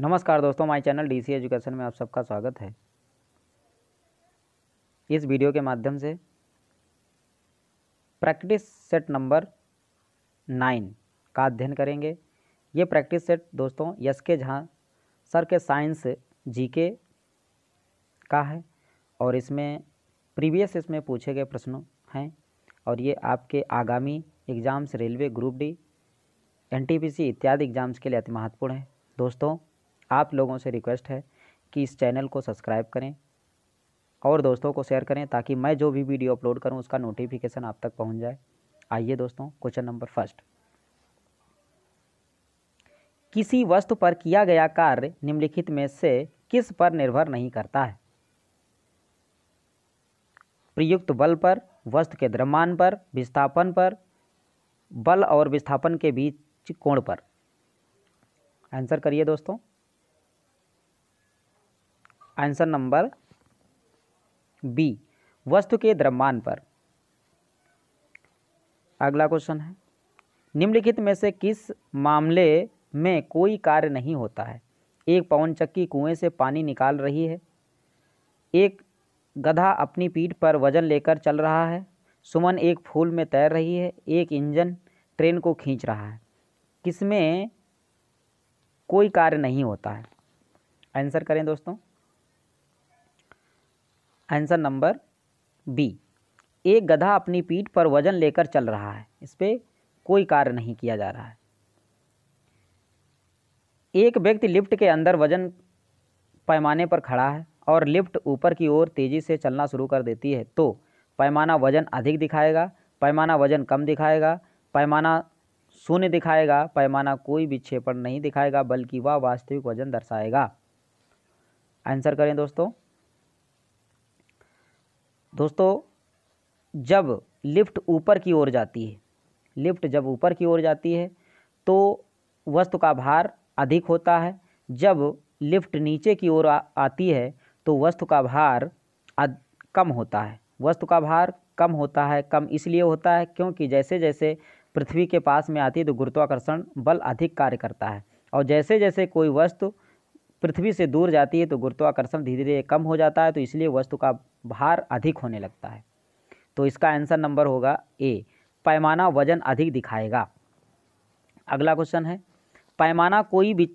नमस्कार दोस्तों my channel DC education में आप सबका स्वागत है इस वीडियो के माध्यम से प्रैक्टिस सेट नंबर नाइन का अध्ययन करेंगे ये प्रैक्टिस सेट दोस्तों यस के झा सर के साइंस जीके का है और इसमें प्रीवियस इसमें पूछे गए प्रश्नों हैं और ये आपके आगामी exams railway group D NTPC इत्यादि एग्ज़ाम्स के लिए अति महत्वपूर्ण है दोस्तों आप लोगों से रिक्वेस्ट है कि इस चैनल को सब्सक्राइब करें और दोस्तों को शेयर करें ताकि मैं जो भी वीडियो अपलोड करूं उसका नोटिफिकेशन आप तक पहुंच जाए आइए दोस्तों क्वेश्चन नंबर फर्स्ट किसी वस्तु पर किया गया कार्य निम्नलिखित में से किस पर निर्भर नहीं करता है प्रयुक्त बल पर वस्तु के द्रव्यमान पर विस्थापन पर बल और विस्थापन के बीच कोण पर आंसर करिए दोस्तों आंसर नंबर बी वस्तु के द्रव्यमान पर अगला क्वेश्चन है निम्नलिखित में से किस मामले में कोई कार्य नहीं होता है एक पवन चक्की कुएं से पानी निकाल रही है एक गधा अपनी पीठ पर वजन लेकर चल रहा है सुमन एक फूल में तैर रही है एक इंजन ट्रेन को खींच रहा है किसमें कोई कार्य नहीं होता है आंसर करें दोस्तों आंसर नंबर बी एक गधा अपनी पीठ पर वजन लेकर चल रहा है इस पर कोई कार्य नहीं किया जा रहा है एक व्यक्ति लिफ्ट के अंदर वजन पैमाने पर खड़ा है और लिफ्ट ऊपर की ओर तेज़ी से चलना शुरू कर देती है तो पैमाना वजन अधिक दिखाएगा पैमाना वजन कम दिखाएगा पैमाना शून्य दिखाएगा पैमाना कोई भी विक्षेपण नहीं दिखाएगा बल्कि वह वा वास्तविक वजन दर्शाएगा आंसर करें दोस्तों दोस्तों जब लिफ्ट ऊपर की ओर जाती है लिफ्ट जब ऊपर की ओर जाती है तो वस्तु का भार अधिक होता है जब लिफ्ट नीचे की ओर आती है तो वस्तु का भार कम होता है वस्तु का भार कम होता है कम इसलिए होता है क्योंकि जैसे जैसे पृथ्वी के पास में आती है तो गुरुत्वाकर्षण बल अधिक कार्य करता है और जैसे जैसे कोई वस्तु पृथ्वी से दूर जाती है तो गुरुत्वाकर्षण धीरे धीरे कम हो जाता है तो इसलिए वस्तु का भार अधिक होने लगता है तो इसका आंसर नंबर होगा ए पैमाना वजन अधिक दिखाएगा अगला क्वेश्चन है पैमाना कोई भी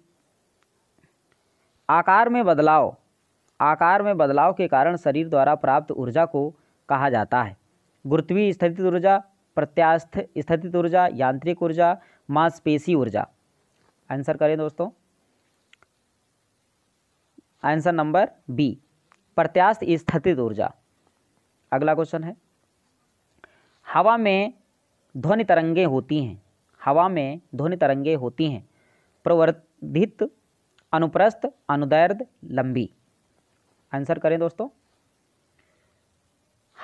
आकार में बदलाव आकार में बदलाव के कारण शरीर द्वारा प्राप्त ऊर्जा को कहा जाता है गुरुत्वीय स्थितित ऊर्जा प्रत्यास्थ स्थितित ऊर्जा यांत्रिक ऊर्जा मांसपेशी ऊर्जा आंसर करें दोस्तों आंसर नंबर बी प्रत्यास्थ स्थित ऊर्जा अगला क्वेश्चन है हवा में ध्वनि तरंगे होती हैं हवा में ध्वनि तरंगे होती हैं प्रवर्धित अनुप्रस्थ अनुदैर्ध लंबी आंसर करें दोस्तों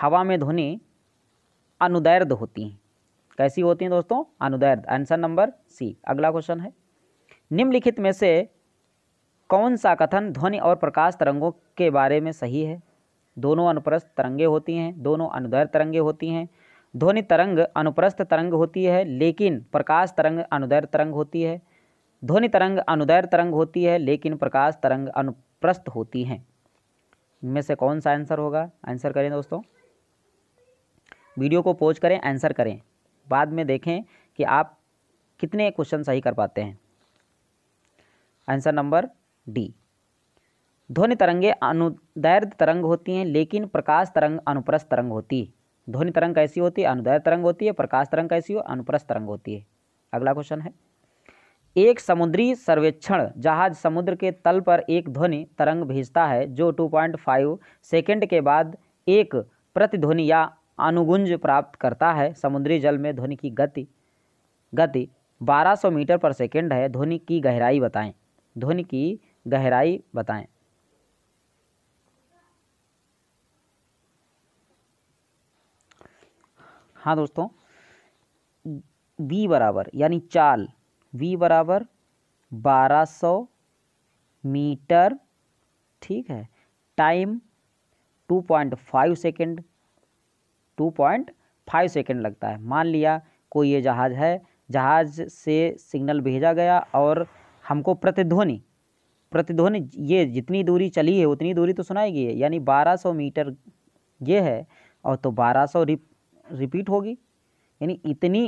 हवा में ध्वनि अनुदैर्ध होती हैं कैसी होती हैं दोस्तों अनुदैर्ध आंसर नंबर सी अगला क्वेश्चन है निम्नलिखित में से कौन सा कथन ध्वनि और प्रकाश तरंगों के बारे में सही है दोनों अनुप्रस्थ तरंगे होती हैं दोनों अनुदैर तरंगे होती हैं ध्वनि तरंग अनुप्रस्थ तरंग होती है लेकिन प्रकाश तरंग अनुदैर तरंग होती है ध्वनि तरंग अनुदैर तरंग होती है लेकिन प्रकाश तरंग अनुप्रस्थ होती हैं इनमें से कौन सा आंसर होगा आंसर करें दोस्तों वीडियो को पोज करें आंसर करें बाद में देखें कि आप कितने क्वेश्चन सही कर पाते हैं आंसर नंबर डी ध्वनि तरंगे अनुदैर्ध तरंग होती हैं लेकिन प्रकाश तरंग अनुप्रस्थ तरंग होती है ध्वनि तरंग कैसी होती है अनुदैर्ध तरंग होती है प्रकाश तरंग कैसी हो अनुप्रस्थ तरंग होती है अगला क्वेश्चन है एक समुद्री सर्वेक्षण जहाज समुद्र के तल पर एक ध्वनि तरंग भेजता है जो 2.5 सेकेंड के बाद एक प्रतिध्वनि या अनुगुंज प्राप्त करता है समुद्री जल में ध्वनि की गति गति 1200 मीटर पर सेकेंड है ध्वनि की गहराई बताएं ध्वनि की गहराई बताएं हाँ दोस्तों v बराबर यानी चाल v बराबर बारह सौ मीटर ठीक है time two point five second two point five second लगता है मान लिया कोई ये जहाज़ है जहाज़ से सिग्नल भेजा गया और हमको प्रतिध्वनि प्रतिध्वनि ये जितनी दूरी चली है उतनी दूरी तो सुनाई गई है यानी 1200 मीटर ये है और तो 1200 रिप, रिपीट होगी यानी इतनी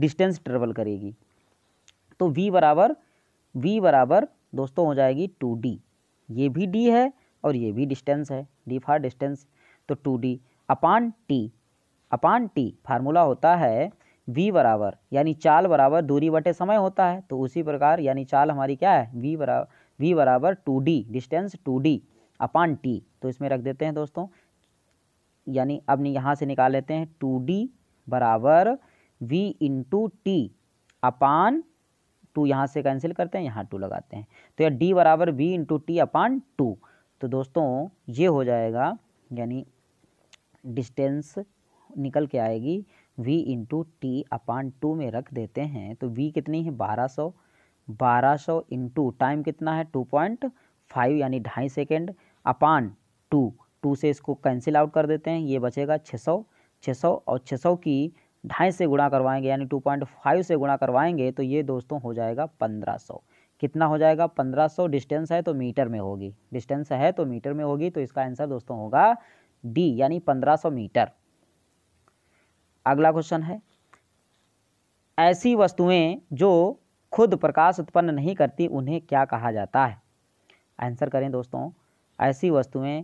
डिस्टेंस ट्रेवल करेगी तो v बराबर v बराबर दोस्तों हो जाएगी 2d ये भी d है और ये भी डिस्टेंस है d फार डिस्टेंस तो 2d upon T upon T formula होता है v बराबर यानी चाल बराबर दूरी बटे समय होता है तो उसी प्रकार यानी चाल हमारी क्या है v बराबर v बराबर two D distance two D upon T तो इसमें रख देते हैं दोस्तों यानी अब यहाँ से निकाल लेते हैं टू डी बराबर V into T upon two यहाँ से कैंसिल करते हैं यहाँ टू लगाते हैं तो यह डी बराबर V into T upon two तो दोस्तों ये हो जाएगा यानी डिस्टेंस निकल के आएगी v into T upon two में रख देते हैं तो v कितनी है बारह सौ बारह सौ इंटू टाइम कितना है टू पॉइंट फाइव यानी ढाई सेकेंड अपान टू टू से इसको कैंसिल आउट कर देते हैं ये बचेगा छः सौ छः सौ और छः सौ की ढाई से गुणा करवाएंगे यानी टू पॉइंट फाइव से गुणा करवाएंगे तो ये दोस्तों हो जाएगा पंद्रह सौ कितना हो जाएगा पंद्रह सौ डिस्टेंस है तो मीटर में होगी डिस्टेंस है तो मीटर में होगी तो इसका आंसर दोस्तों होगा डी यानी पंद्रह सौ मीटर अगला क्वेश्चन है ऐसी वस्तुएं जो खुद प्रकाश उत्पन्न नहीं करती उन्हें क्या कहा जाता है आंसर करें दोस्तों ऐसी वस्तुएं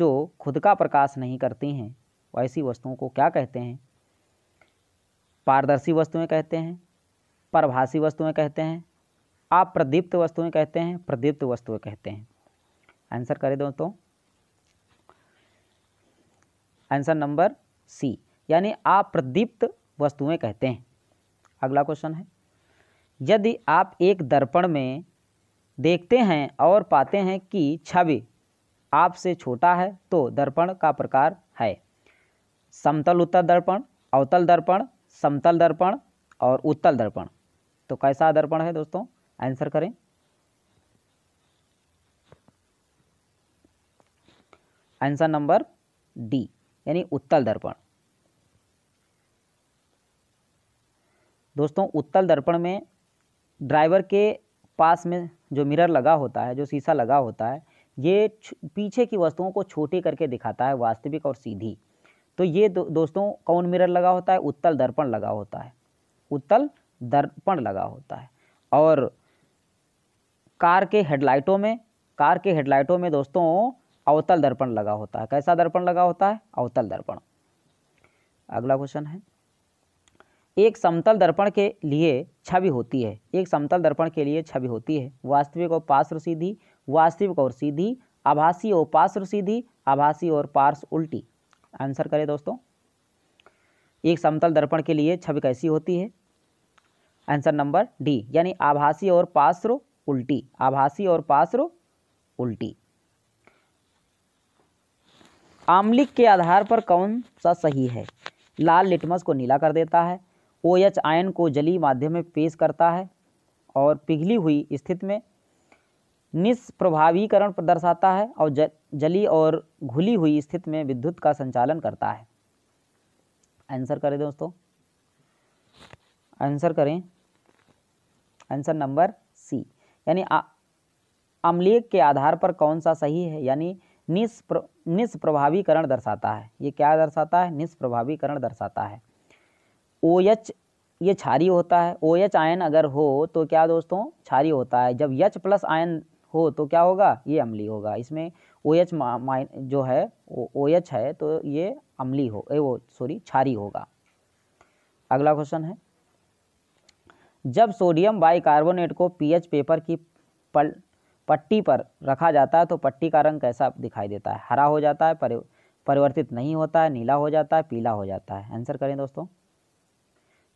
जो खुद का प्रकाश नहीं करती हैं ऐसी वस्तुओं को क्या कहते हैं पारदर्शी वस्तुएं कहते हैं परभाषी वस्तुएं कहते हैं आप प्रदीप्त वस्तुएं कहते हैं प्रदीप्त वस्तुएं कहते हैं आंसर करें दोस्तों आंसर नंबर सी यानी आप प्रदीप्त वस्तुएं कहते हैं अगला क्वेश्चन है यदि आप एक दर्पण में देखते हैं और पाते हैं कि छवि आपसे छोटा है तो दर्पण का प्रकार है समतल उत्तर दर्पण अवतल दर्पण समतल दर्पण और उत्तल दर्पण तो कैसा दर्पण है दोस्तों आंसर करें आंसर नंबर डी यानी उत्तल दर्पण दोस्तों उत्तल दर्पण में ड्राइवर के पास में जो मिरर लगा होता है जो शीशा लगा होता है ये पीछे की वस्तुओं को छोटे करके दिखाता है वास्तविक और सीधी तो ये दो, दोस्तों कौन मिरर लगा होता है उत्तल दर्पण लगा होता है उत्तल दर्पण लगा होता है और कार के हेडलाइटों में कार के हेडलाइटों में दोस्तों अवतल दर्पण लगा होता है कैसा दर्पण लगा होता है अवतल दर्पण अगला क्वेश्चन है एक समतल दर्पण के लिए छवि होती है एक समतल दर्पण के लिए छवि होती है वास्तविक और पार्श्व सीधी वास्तविक और सीधी आभासी और पार्श्व सीधी आभासी और पार्श्व उल्टी आंसर करें दोस्तों एक समतल दर्पण के लिए छवि कैसी होती है आंसर नंबर डी यानी आभासी और पार्श्व उल्टी आभासी और पार्श्व उल्टी आम्लिक के आधार पर कौन सा सही है लाल लिटमस को नीला कर देता है ओ एच आयन को जली माध्यम में पेश करता है और पिघली हुई स्थिति में निष्प्रभावीकरण दर्शाता है और ज, जली और घुली हुई स्थिति में विद्युत का संचालन करता है आंसर करें दोस्तों आंसर करें आंसर नंबर सी यानी अम्लीय के आधार पर कौन सा सही है यानी निष्प्र निष्प्रभावीकरण दर्शाता है ये क्या दर्शाता है निष्प्रभावीकरण दर्शाता है ओ एच ये क्षारी होता है ओ एच आयन अगर हो तो क्या दोस्तों क्षारी होता है जब यच प्लस आयन हो तो क्या होगा ये अम्ली होगा इसमें ओ एच माइन जो है ओ एच है तो ये अम्ली हो ए वो सॉरी क्षारी होगा अगला क्वेश्चन है जब सोडियम बाइकार्बोनेट को पीएच पेपर की पल पट्टी पर रखा जाता है तो पट्टी का रंग कैसा दिखाई देता है हरा हो जाता है परिवर्तित नहीं होता है नीला हो जाता है पीला हो जाता है आंसर करें दोस्तों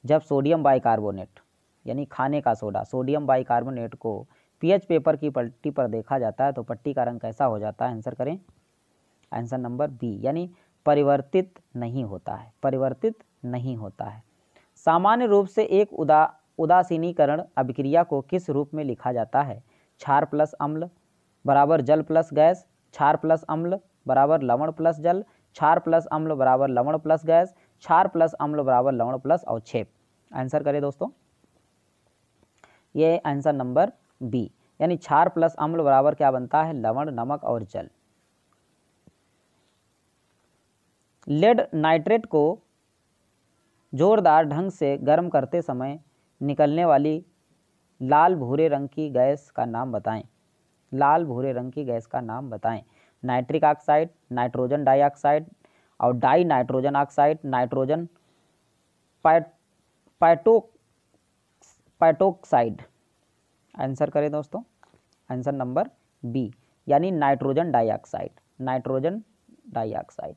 जब सोडियम बाइकार्बोनेट यानी खाने का सोडा सोडियम बाइकार्बोनेट को पीएच पेपर की पट्टी पर देखा जाता है तो पट्टी का रंग कैसा हो जाता है आंसर करें आंसर नंबर बी यानी परिवर्तित नहीं होता है परिवर्तित नहीं होता है सामान्य रूप से एक उदा उदासीनीकरण अभिक्रिया को किस रूप में लिखा जाता है क्षार प्लस अम्ल बराबर जल प्लस गैस क्षार प्लस अम्ल बराबर लवण प्लस जल क्षार प्लस अम्ल बराबर लवण प्लस गैस क्षार प्लस अम्ल बराबर लवण प्लस अवक्षेप आंसर करें दोस्तों ये आंसर नंबर बी यानी क्षार प्लस अम्ल बराबर क्या बनता है लवण नमक और जल लेड नाइट्रेट को जोरदार ढंग से गर्म करते समय निकलने वाली लाल भूरे रंग की गैस का नाम बताएं लाल भूरे रंग की गैस का नाम बताएं नाइट्रिक ऑक्साइड नाइट्रोजन डाइऑक्साइड और डाई नाइट्रोजन ऑक्साइड नाइट्रोजन पैटो पैटोक्साइड आंसर करें दोस्तों आंसर नंबर बी यानी नाइट्रोजन डाइऑक्साइड नाइट्रोजन डाइऑक्साइड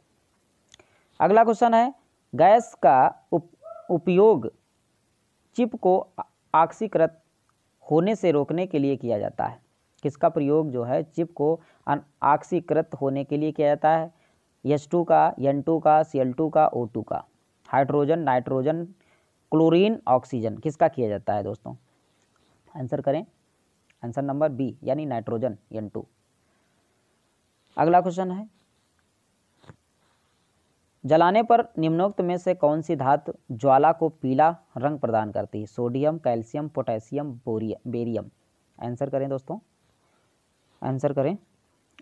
अगला क्वेश्चन है गैस का उप, उपयोग चिप को ऑक्सीकृत होने से रोकने के लिए किया जाता है किसका प्रयोग जो है चिप को ऑक्सीकृत होने के लिए किया जाता है एच टू का एन टू का सी एल टू का ओ टू का हाइड्रोजन नाइट्रोजन क्लोरीन ऑक्सीजन किसका किया जाता है दोस्तों आंसर करें आंसर नंबर बी यानी नाइट्रोजन एन टू अगला क्वेश्चन है जलाने पर निम्नोक्त में से कौन सी धातु ज्वाला को पीला रंग प्रदान करती है सोडियम कैल्शियम पोटेशियम बोरियम बेरियम आंसर करें दोस्तों आंसर करें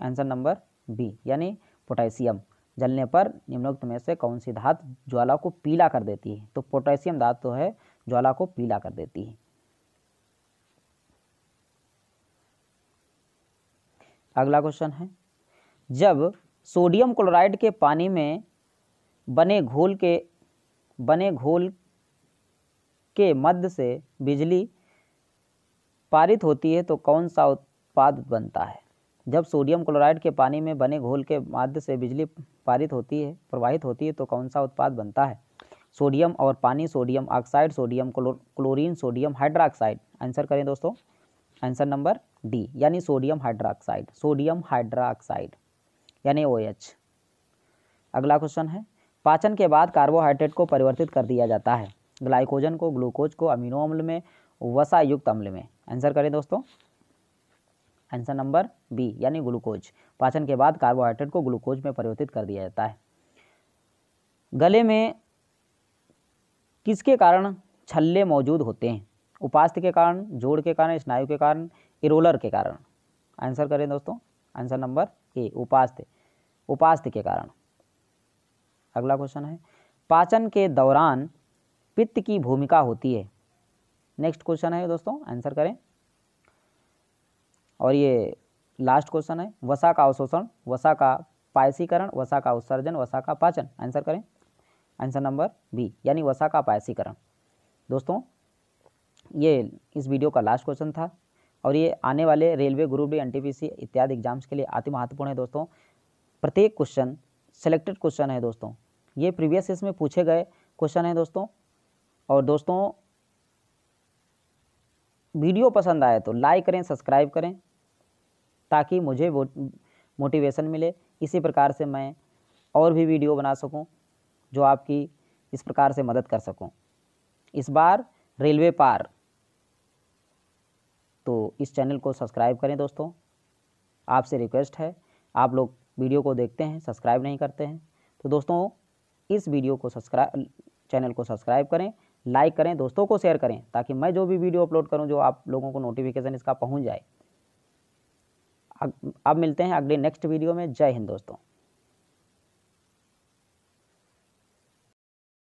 आंसर नंबर बी यानी पोटेशियम जलने पर निम्नोक्त में से कौन सी धात ज्वाला को पीला कर देती है तो पोटेशियम धातु तो है ज्वाला को पीला कर देती है अगला क्वेश्चन है जब सोडियम क्लोराइड के पानी में बने घोल के बने घोल के मध्य से बिजली पारित होती है तो कौन सा उत्पाद बनता है जब सोडियम क्लोराइड के पानी में बने घोल के माध्यम से बिजली पारित होती है प्रवाहित होती है तो कौन सा उत्पाद बनता है सोडियम और पानी sodium oxide sodium chlorine sodium hydroxide answer करें दोस्तों आंसर नंबर डी यानी सोडियम हाइड्राक्साइड सोडियम हाइड्राक्साइड यानी ओ एच अगला क्वेश्चन है पाचन के बाद कार्बोहाइड्रेट को परिवर्तित कर दिया जाता है ग्लाइकोजन को ग्लूकोज को अमीनो अम्ल में वसायुक्त अम्ल में आंसर करें दोस्तों आंसर नंबर बी यानी ग्लूकोज पाचन के बाद कार्बोहाइड्रेट को ग्लूकोज में परिवर्तित कर दिया जाता है गले में किसके कारण छल्ले मौजूद होते हैं उपास्थ के कारण जोड़ के कारण स्नायु के कारण इरोलर के कारण आंसर करें दोस्तों आंसर नंबर ए उपास्थ उपास्थ के कारण अगला क्वेश्चन है पाचन के दौरान पित्त की भूमिका होती है नेक्स्ट क्वेश्चन है दोस्तों आंसर करें और ये लास्ट क्वेश्चन है वसा का अवशोषण वसा का पायसीकरण वसा का उत्सर्जन वसा का पाचन आंसर करें आंसर नंबर बी यानी वसा का पायसीकरण दोस्तों ये इस वीडियो का लास्ट क्वेश्चन था और ये आने वाले रेलवे ग्रुप डी एन इत्यादि एग्जाम्स के लिए अति महत्वपूर्ण है दोस्तों प्रत्येक क्वेश्चन सेलेक्टेड क्वेश्चन है दोस्तों ये प्रीवियस इसमें पूछे गए क्वेश्चन है दोस्तों और दोस्तों वीडियो पसंद आए तो लाइक करें सब्सक्राइब करें ताकि मुझे वो मोटिवेशन मिले इसी प्रकार से मैं और भी वीडियो बना सकूं जो आपकी इस प्रकार से मदद कर सकूं इस बार रेलवे पार तो इस चैनल को सब्सक्राइब करें दोस्तों आपसे रिक्वेस्ट है आप लोग वीडियो को देखते हैं सब्सक्राइब नहीं करते हैं तो दोस्तों इस वीडियो को सब्सक्राइब चैनल को सब्सक्राइब करें लाइक करें दोस्तों को शेयर करें ताकि मैं जो भी वीडियो अपलोड करूं जो आप लोगों को नोटिफिकेशन इसका पहुंच जाए अब मिलते हैं अगले नेक्स्ट वीडियो में जय हिंद दोस्तों